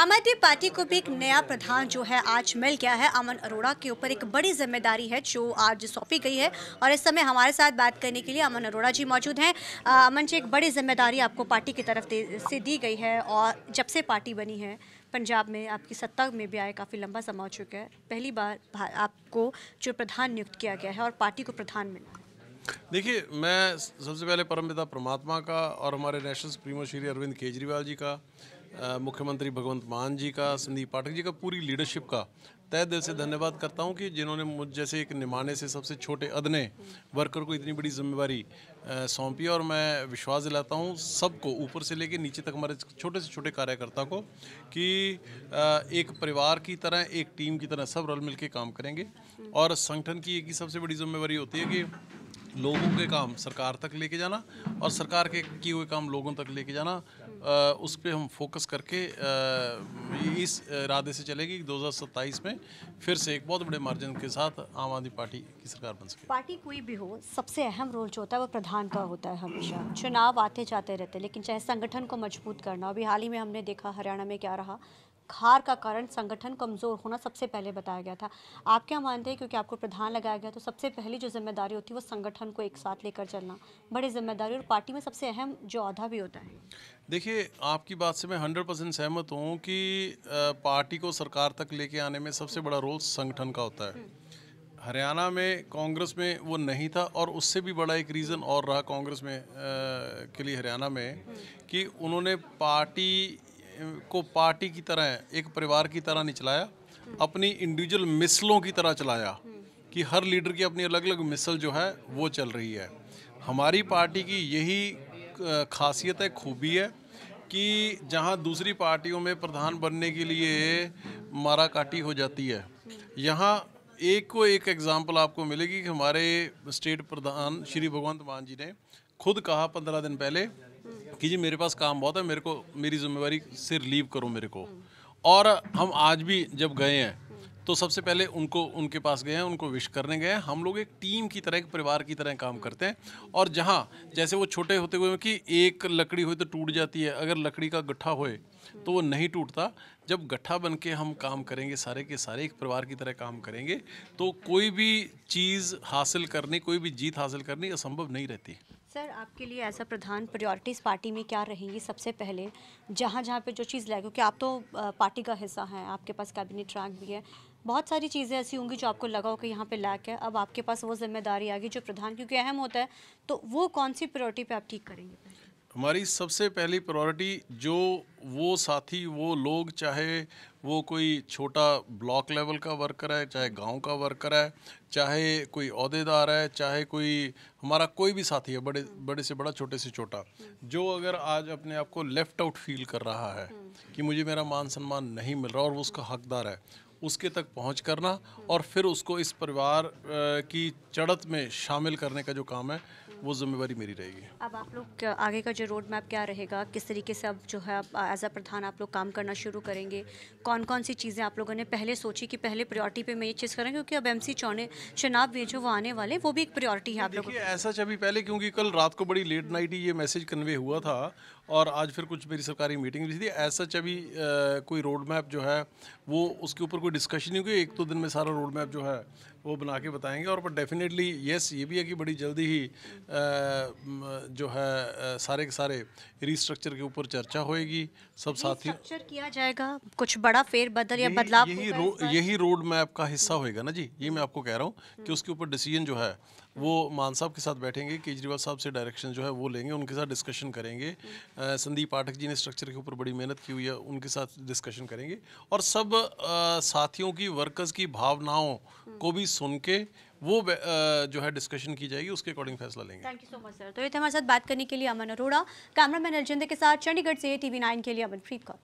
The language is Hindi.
आम आदमी पार्टी को भी एक नया प्रधान जो है आज मिल गया है अमन अरोड़ा के ऊपर एक बड़ी जिम्मेदारी है जो आज सौंपी गई है और इस समय हमारे साथ बात करने के लिए अमन अरोड़ा जी मौजूद हैं अमन जी एक बड़ी जिम्मेदारी आपको पार्टी की तरफ से दी गई है और जब से पार्टी बनी है पंजाब में आपकी सत्ता में भी आए काफ़ी लंबा समय हो चुका है पहली बार आपको जो प्रधान नियुक्त किया गया है और पार्टी को प्रधान मिला देखिए मैं सबसे पहले परमपिता परमात्मा का और हमारे नेशनल सुप्रीमो श्री अरविंद केजरीवाल जी का मुख्यमंत्री भगवंत मान जी का संदीप पाठक जी का पूरी लीडरशिप का तय दिल से धन्यवाद करता हूं कि जिन्होंने मुझ जैसे एक निमाने से सबसे छोटे अदने वर्कर को इतनी बड़ी जिम्मेवारी सौंपी और मैं विश्वास दिलाता हूं सबको ऊपर से लेके नीचे तक हमारे छोटे से छोटे कार्यकर्ता को कि एक परिवार की तरह एक टीम की तरह सब रल मिल के काम करेंगे और संगठन की एक ही सबसे बड़ी जिम्मेवारी होती है कि लोगों के काम सरकार तक लेके जाना और सरकार के किए हुए काम लोगों तक लेके जाना उस पर हम फोकस करके इस इरादे से चलेगी कि सत्ताईस में फिर से एक बहुत बड़े मार्जिन के साथ आम आदमी पार्टी की सरकार बन सके पार्टी कोई भी हो सबसे अहम रोल जो होता है वो प्रधान का होता है हमेशा चुनाव आते जाते रहते लेकिन चाहे संगठन को मजबूत करना अभी हाल ही में हमने देखा हरियाणा में क्या रहा खार का कारण संगठन कमज़ोर होना सबसे पहले बताया गया था आप क्या मानते हैं क्योंकि आपको प्रधान लगाया गया तो सबसे पहली जो जिम्मेदारी होती है वो संगठन को एक साथ लेकर चलना बड़ी जिम्मेदारी और पार्टी में सबसे अहम जो अहदा भी होता है देखिए आपकी बात से मैं हंड्रेड परसेंट सहमत हूँ कि पार्टी को सरकार तक लेके आने में सबसे बड़ा रोल संगठन का होता है हरियाणा में कांग्रेस में वो नहीं था और उससे भी बड़ा एक रीज़न और रहा कांग्रेस में आ, के लिए हरियाणा में कि उन्होंने पार्टी को पार्टी की तरह एक परिवार की तरह नहीं चलाया अपनी इंडिविजुअल मिसलों की तरह चलाया कि हर लीडर की अपनी अलग अलग मिसल जो है वो चल रही है हमारी पार्टी की यही खासियत है खूबी है कि जहां दूसरी पार्टियों में प्रधान बनने के लिए मारा काटी हो जाती है यहाँ एक को एक एग्जाम्पल आपको मिलेगी कि हमारे स्टेट प्रधान श्री भगवंत मान जी ने खुद कहा पंद्रह दिन पहले कि जी मेरे पास काम बहुत है मेरे को मेरी जिम्मेवारी से रिलीव करो मेरे को और हम आज भी जब गए हैं तो सबसे पहले उनको उनके पास गए हैं उनको विश करने गए हैं हम लोग एक टीम की तरह एक परिवार की तरह काम करते हैं और जहाँ जैसे वो छोटे होते हुए कि एक लकड़ी हो तो टूट जाती है अगर लकड़ी का गट्ठा होए तो वो नहीं टूटता जब गट्ठा बन के हम काम करेंगे सारे के सारे एक परिवार की तरह काम करेंगे तो कोई भी चीज़ हासिल करनी कोई भी जीत हासिल करनी असंभव नहीं रहती सर आपके लिए ऐसा प्रधान प्रायोरिटीज़ पार्टी में क्या रहेंगी सबसे पहले जहाँ जहाँ पे जो चीज़ लाए क्योंकि आप तो पार्टी का हिस्सा हैं आपके पास कैबिनेट रैंक भी है बहुत सारी चीज़ें ऐसी होंगी जो आपको लगा हो कि यहाँ पे लैक है अब आपके पास वो जिम्मेदारी आ गई जो प्रधान क्योंकि अहम होता है तो वो कौन सी प्रायोरिटी पे आप ठीक करेंगे हमारी सबसे पहली प्रायोरिटी जो वो साथी वो लोग चाहे वो कोई छोटा ब्लॉक लेवल का वर्कर है चाहे गांव का वर्कर है चाहे कोई अहदेदार है चाहे कोई हमारा कोई भी साथी है बड़े बड़े से बड़ा छोटे से छोटा जो अगर आज अपने आप को लेफ्ट आउट फील कर रहा है कि मुझे मेरा मान सम्मान नहीं मिल रहा और वो उसका हकदार है उसके तक पहुंच करना और फिर उसको इस परिवार की चढ़त में शामिल करने का जो काम है वो जिम्मेवारी मेरी रहेगी अब आप लोग आगे का जो रोड मैप क्या रहेगा किस तरीके से अब जो है एज अ प्रधान आप लोग काम करना शुरू करेंगे कौन कौन सी चीज़ें आप लोगों ने पहले सोची कि पहले प्रायोरिटी पे मैं ये चीज़ करें क्योंकि अब एम सी चौने चुनाव में जो वो आने वाले वो भी एक प्रायोरिटी है आप लोग ऐसा अभी पहले क्योंकि कल रात को बड़ी लेट नाइट ही ये मैसेज कन्वे हुआ था और आज फिर कुछ मेरी सरकारी मीटिंग भी थी ऐसा अभी कोई रोड मैप जो है वो उसके ऊपर कोई डिस्कशन नहीं हुई एक दो दिन में सारा रोड मैप जो है वो बना के बताएंगे और पर डेफिनेटली येस ये भी है कि बड़ी जल्दी ही जो है सारे के सारे रिस्ट्रक्चर के ऊपर चर्चा होएगी सब साथी किया जाएगा कुछ बड़ा फेर बदल या बदलाव यही रो, यही रोड मैप का हिस्सा होएगा ना जी ये मैं आपको कह रहा हूँ कि उसके ऊपर डिसीजन जो है वो मान साहब के साथ बैठेंगे केजरीवाल साहब से डायरेक्शन जो है वो लेंगे उनके साथ डिस्कशन करेंगे संदीप पाठक जी ने स्ट्रक्चर के ऊपर बड़ी मेहनत की हुई है उनके साथ डिस्कशन करेंगे और सब आ, साथियों की वर्कर्स की भावनाओं को भी सुन के वो जो है डिस्कशन की जाएगी उसके अकॉर्डिंग फैसला लेंगे thank you so much sir तो ये थे हमारे साथ बात करने के लिए अमन अरोड़ा कैमरामैन अर्जिंदे के साथ चंडीगढ़ से टीवी नाइन के लिए अमनप्रीत कौर